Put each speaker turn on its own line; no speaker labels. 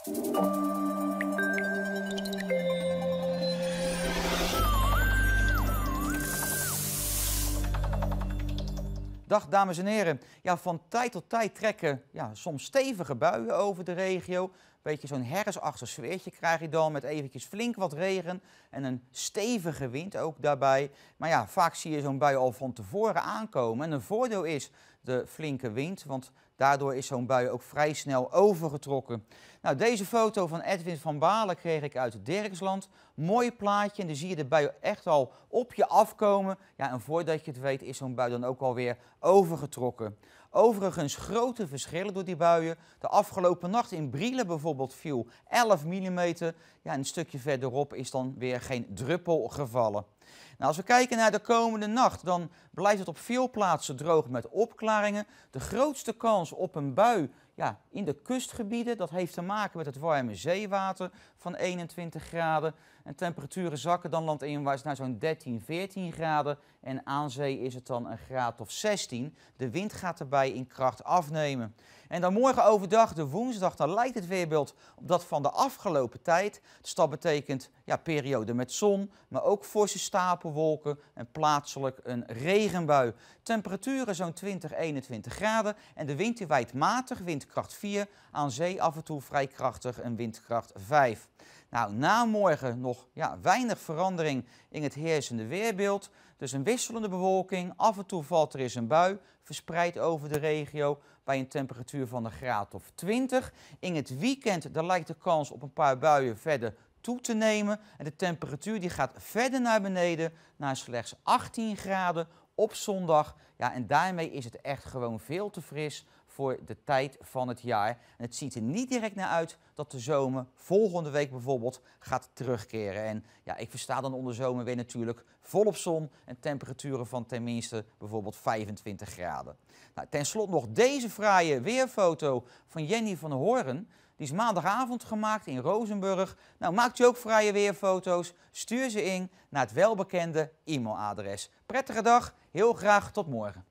Dag dames en heren. Ja, van tijd tot tijd trekken ja, soms stevige buien over de regio. Beetje zo'n herfstachtig sfeertje krijg je dan met eventjes flink wat regen en een stevige wind ook daarbij. Maar ja, vaak zie je zo'n bui al van tevoren aankomen. En een voordeel is de flinke wind, want Daardoor is zo'n bui ook vrij snel overgetrokken. Nou, deze foto van Edwin van Balen kreeg ik uit Dirksland. Mooi plaatje en dan zie je de bui echt al op je afkomen. Ja, en voordat je het weet is zo'n bui dan ook alweer overgetrokken. Overigens grote verschillen door die buien. De afgelopen nacht in Brielen bijvoorbeeld viel 11 mm. Ja, een stukje verderop is dan weer geen druppel gevallen. Nou, als we kijken naar de komende nacht, dan blijft het op veel plaatsen droog met opklaringen. De grootste kans op een bui ja, in de kustgebieden. Dat heeft te maken met het warme zeewater van 21 graden. En temperaturen zakken dan landinwaarts naar zo'n 13, 14 graden. En aan zee is het dan een graad of 16. De wind gaat erbij in kracht afnemen. En dan morgen overdag, de woensdag, dan lijkt het weerbeeld op dat van de afgelopen tijd. Dus dat betekent ja, periode met zon, maar ook forse stapelwolken en plaatselijk een regenbui. Temperaturen zo'n 20, 21 graden en de wind die waait matig, windkracht 4, aan zee af en toe vrij krachtig een windkracht 5. Nou, na morgen nog ja, weinig verandering in het heersende weerbeeld. Dus een wisselende bewolking. Af en toe valt er eens een bui, verspreid over de regio bij een temperatuur van een graad of 20. In het weekend lijkt de kans op een paar buien verder toe te nemen en de temperatuur die gaat verder naar beneden naar slechts 18 graden op zondag. Ja, en daarmee is het echt gewoon veel te fris voor de tijd van het jaar. En het ziet er niet direct naar uit dat de zomer volgende week bijvoorbeeld gaat terugkeren. En ja, ik versta dan onder zomer weer natuurlijk volop zon en temperaturen van tenminste bijvoorbeeld 25 graden. Nou, ten slotte nog deze fraaie weerfoto van Jenny van Hoorn. Die is maandagavond gemaakt in Rozenburg. Nou, maakt u ook vrije weerfoto's. Stuur ze in naar het welbekende e-mailadres. Prettige dag, heel graag tot morgen.